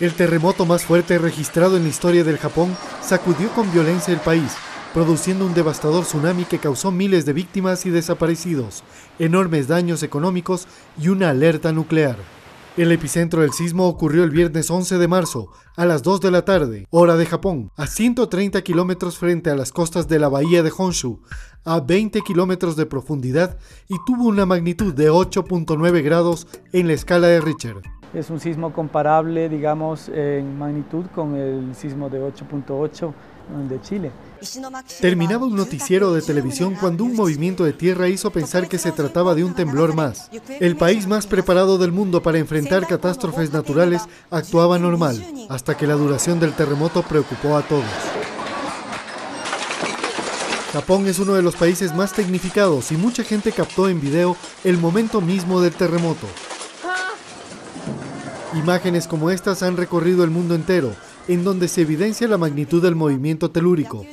El terremoto más fuerte registrado en la historia del Japón sacudió con violencia el país, produciendo un devastador tsunami que causó miles de víctimas y desaparecidos, enormes daños económicos y una alerta nuclear. El epicentro del sismo ocurrió el viernes 11 de marzo, a las 2 de la tarde, hora de Japón, a 130 kilómetros frente a las costas de la bahía de Honshu, a 20 kilómetros de profundidad y tuvo una magnitud de 8.9 grados en la escala de Richter. Es un sismo comparable, digamos, en magnitud con el sismo de 8.8 de Chile. Terminaba un noticiero de televisión cuando un movimiento de tierra hizo pensar que se trataba de un temblor más. El país más preparado del mundo para enfrentar catástrofes naturales actuaba normal, hasta que la duración del terremoto preocupó a todos. Japón es uno de los países más tecnificados y mucha gente captó en video el momento mismo del terremoto. Imágenes como estas han recorrido el mundo entero, en donde se evidencia la magnitud del movimiento telúrico.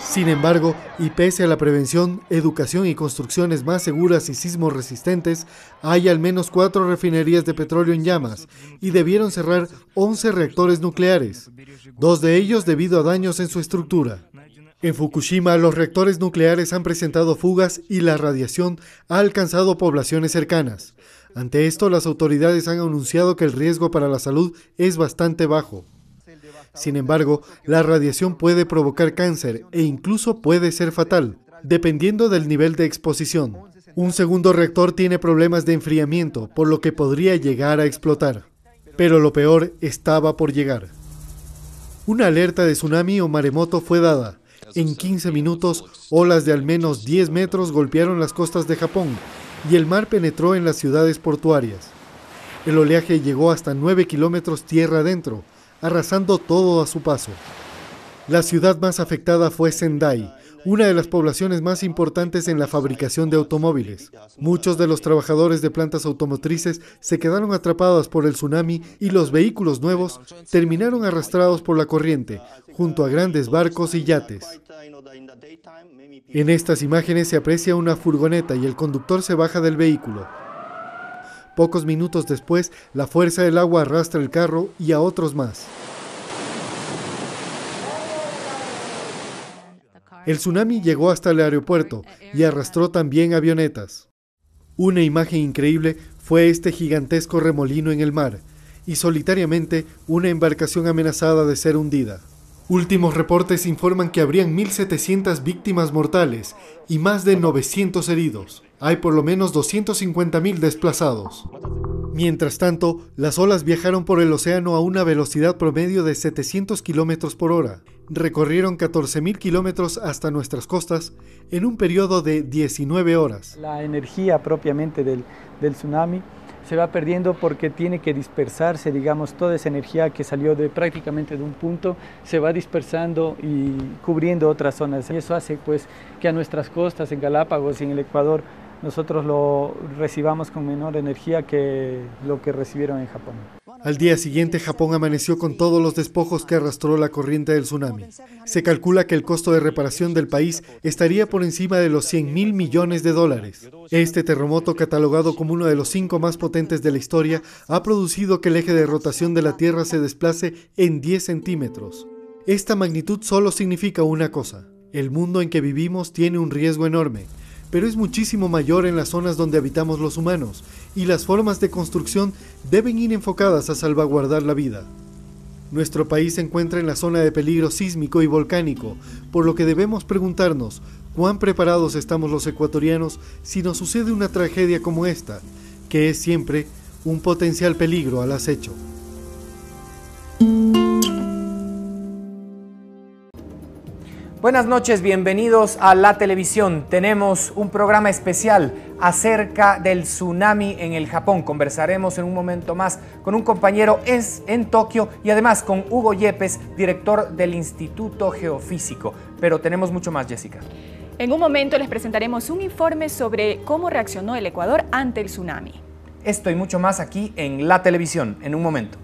Sin embargo, y pese a la prevención, educación y construcciones más seguras y sismos resistentes, hay al menos cuatro refinerías de petróleo en llamas y debieron cerrar 11 reactores nucleares, dos de ellos debido a daños en su estructura. En Fukushima, los reactores nucleares han presentado fugas y la radiación ha alcanzado poblaciones cercanas. Ante esto, las autoridades han anunciado que el riesgo para la salud es bastante bajo. Sin embargo, la radiación puede provocar cáncer e incluso puede ser fatal, dependiendo del nivel de exposición. Un segundo reactor tiene problemas de enfriamiento, por lo que podría llegar a explotar. Pero lo peor estaba por llegar. Una alerta de tsunami o maremoto fue dada. En 15 minutos, olas de al menos 10 metros golpearon las costas de Japón, y el mar penetró en las ciudades portuarias. El oleaje llegó hasta 9 kilómetros tierra adentro, arrasando todo a su paso. La ciudad más afectada fue Sendai, una de las poblaciones más importantes en la fabricación de automóviles. Muchos de los trabajadores de plantas automotrices se quedaron atrapados por el tsunami y los vehículos nuevos terminaron arrastrados por la corriente, junto a grandes barcos y yates. En estas imágenes se aprecia una furgoneta y el conductor se baja del vehículo. Pocos minutos después, la fuerza del agua arrastra el carro y a otros más. El tsunami llegó hasta el aeropuerto y arrastró también avionetas. Una imagen increíble fue este gigantesco remolino en el mar y solitariamente una embarcación amenazada de ser hundida. Últimos reportes informan que habrían 1.700 víctimas mortales y más de 900 heridos. Hay por lo menos 250.000 desplazados. Mientras tanto, las olas viajaron por el océano a una velocidad promedio de 700 km por hora. Recorrieron 14.000 kilómetros hasta nuestras costas en un periodo de 19 horas. La energía propiamente del, tsunami se va perdiendo porque tiene que dispersarse, digamos, toda esa energía que salió de prácticamente de un punto se va dispersando y cubriendo otras zonas. Y eso hace pues que a nuestras costas en Galápagos y en el Ecuador nosotros lo recibamos con menor energía que lo que recibieron en Japón. Al día siguiente, Japón amaneció con todos los despojos que arrastró la corriente del tsunami. Se calcula que el costo de reparación del país estaría por encima de los 100 mil millones de dólares. Este terremoto, catalogado como uno de los cinco más potentes de la historia, ha producido que el eje de rotación de la Tierra se desplace en 10 centímetros. Esta magnitud solo significa una cosa. El mundo en que vivimos tiene un riesgo enorme pero es muchísimo mayor en las zonas donde habitamos los humanos, y las formas de construcción deben ir enfocadas a salvaguardar la vida. Nuestro país se encuentra en la zona de peligro sísmico y volcánico, por lo que debemos preguntarnos cuán preparados estamos los ecuatorianos si nos sucede una tragedia como esta, que es siempre un potencial peligro al acecho. Buenas noches, bienvenidos a la televisión. Tenemos un programa especial acerca del tsunami en el Japón. Conversaremos en un momento más con un compañero es en Tokio y además con Hugo Yepes, director del Instituto Geofísico. Pero tenemos mucho más, Jessica. En un momento les presentaremos un informe sobre cómo reaccionó el Ecuador ante el tsunami. Esto y mucho más aquí en la televisión, en un momento.